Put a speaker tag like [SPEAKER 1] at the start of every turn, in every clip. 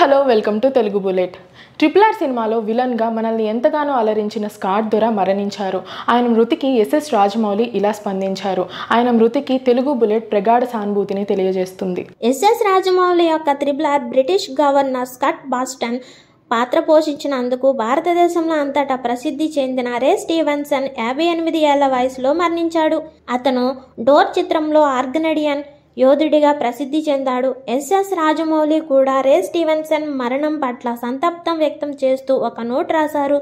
[SPEAKER 1] hello welcome to Telugu bullet triple R సినిమాలో విలన్గా మనల్ని ఎంతగానో అలరించిన స్కాట్ దొర మరణించారు ఆయన మృతికి ఎస్ఎస్ రాజమౌళి ఇలా స్పందించారు ఆయన మృతికి తెలుగు బుల్లెట్ ప్రగాఢ సానుభూతిని తెలియజేస్తుంది ఎస్ఎస్ రాజమౌళి యొక్క triple R
[SPEAKER 2] British governor Scott Buxton పాత్ర పోషించినందుకు భారతదేశంలో అంతటా ప్రసిద్ధి చెందిన రే స్టీవెన్సన్ యాభై ఎనిమిది ఏళ్ల వయసులో మరణించాడు అతను డోర్ చిత్రంలో ఆర్గనడియన్ యోధుడిగా ప్రసిద్ధి చెందాడు ఎస్ఎస్ రాజమౌళి కూడా రే స్టీవెన్సన్ మరణం పట్ల సంతప్తం వ్యక్తం చేస్తూ ఒక నోట్ రాశారు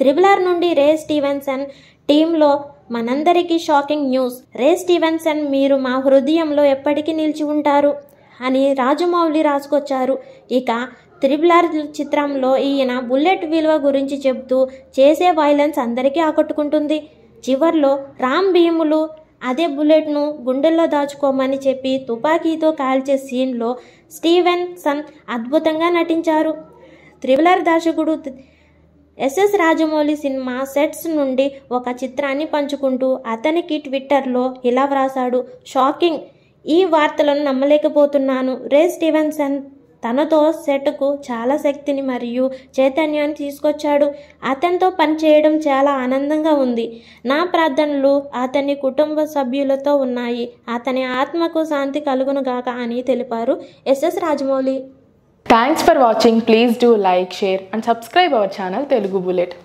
[SPEAKER 2] త్రిబులర్ నుండి రే స్టీవెన్సన్ టీంలో మనందరికీ షాకింగ్ న్యూస్ రే స్టీవెన్సన్ మీరు మా హృదయంలో ఎప్పటికీ నిలిచి ఉంటారు అని రాజమౌళి రాసుకొచ్చారు ఇక త్రిబులర్ చిత్రంలో ఈయన బుల్లెట్ విలువ గురించి చెబుతూ చేసే వైలెన్స్ అందరికీ ఆకట్టుకుంటుంది చివర్లో రామ్ భీములు అదే బుల్లెట్ను గుండెల్లో దాచుకోమని చెప్పి తుపాకీతో కాల్చే సీన్లో స్టీవెన్ సన్ అద్భుతంగా నటించారు త్రిబులర్ దర్శకుడు ఎస్ఎస్ రాజమౌళి సినిమా సెట్స్ నుండి ఒక చిత్రాన్ని పంచుకుంటూ అతనికి ట్విట్టర్లో ఇలా వ్రాసాడు షాకింగ్ ఈ వార్తలను నమ్మలేకపోతున్నాను రే స్టీవెన్సన్ తనతో సెట్కు చాలా శక్తిని మరియు చైతన్యాన్ని తీసుకొచ్చాడు అతనితో పనిచేయడం చాలా ఆనందంగా ఉంది నా ప్రార్థనలు అతని కుటుంబ సభ్యులతో ఉన్నాయి అతని ఆత్మకు శాంతి కలుగునుగాక అని తెలిపారు SS Rajamouli
[SPEAKER 1] thanks for watching please do like share and subscribe our channel Telugu bullet